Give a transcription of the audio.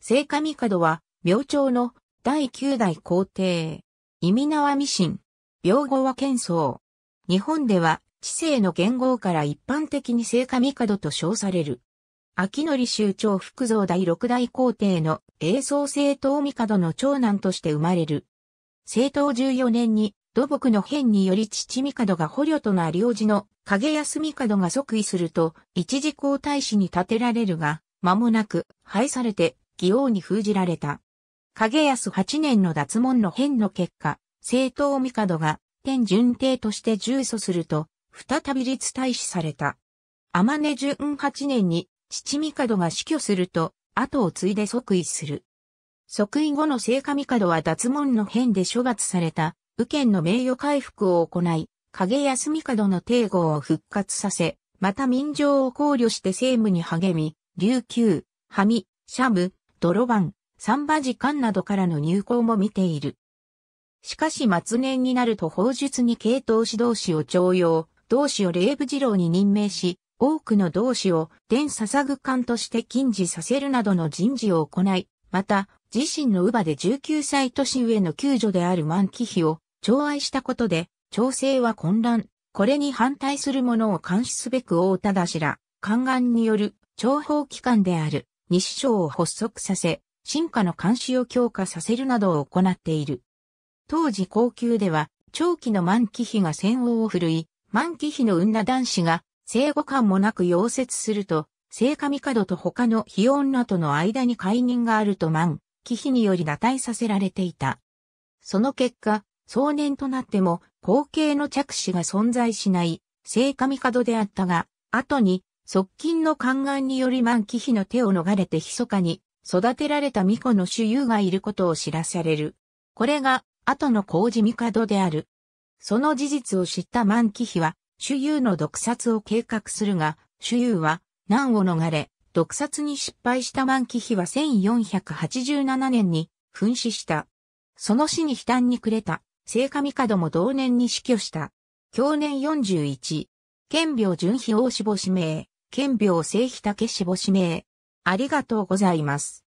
聖火帝は、明朝の第九代皇帝。意味縄ミシン。病後は剣僧。日本では、知性の元号から一般的に聖火帝と称される。秋典宗長福蔵第六代皇帝の永宗聖党帝の長男として生まれる。聖党十四年に土木の変により父帝が捕虜となりおじの影安帝が即位すると一時皇太子に立てられるが、間もなく廃されて義王に封じられた。影安八年の脱門の変の結果、正統帝が天順帝として重訴すると、再び立大使された。天根順八年に父帝が死去すると、後を継いで即位する。即位後の聖火帝は脱門の変で処罰された、右賢の名誉回復を行い、影安帝の帝号を復活させ、また民情を考慮して政務に励み、琉球、ハミ、シャム、泥板、サンバ時間などからの入校も見ている。しかし末年になると法術に系統指導士を徴用、同志を霊部次郎に任命し、多くの同志を伝捧ぐ官として禁止させるなどの人事を行い、また、自身の乳母で19歳年上の救助である万喜妃を寵愛したことで、調整は混乱。これに反対する者を監視すべく大忠ら、宦官による諜報機関である西省を発足させ、進化の監視を強化させるなどを行っている。当時高級では、長期の満期比が戦王を振るい、満期比の女男子が、生後間もなく溶接すると、聖神門と他の非女との間に解任があると満期比により堕退させられていた。その結果、壮年となっても、後継の着手が存在しない、聖神門であったが、後に、側近の宦官により万期妃の手を逃れて密かに育てられた巫女の主優がいることを知らされる。これが後の工事帝である。その事実を知った万期妃は主優の毒殺を計画するが、主優は難を逃れ、毒殺に失敗した万期妃は1487年に噴死した。その死に悲嘆に暮れた、聖火帝も同年に死去した。去年41、剣病順妃大志亡指名。剣病聖日竹志望指名。ありがとうございます。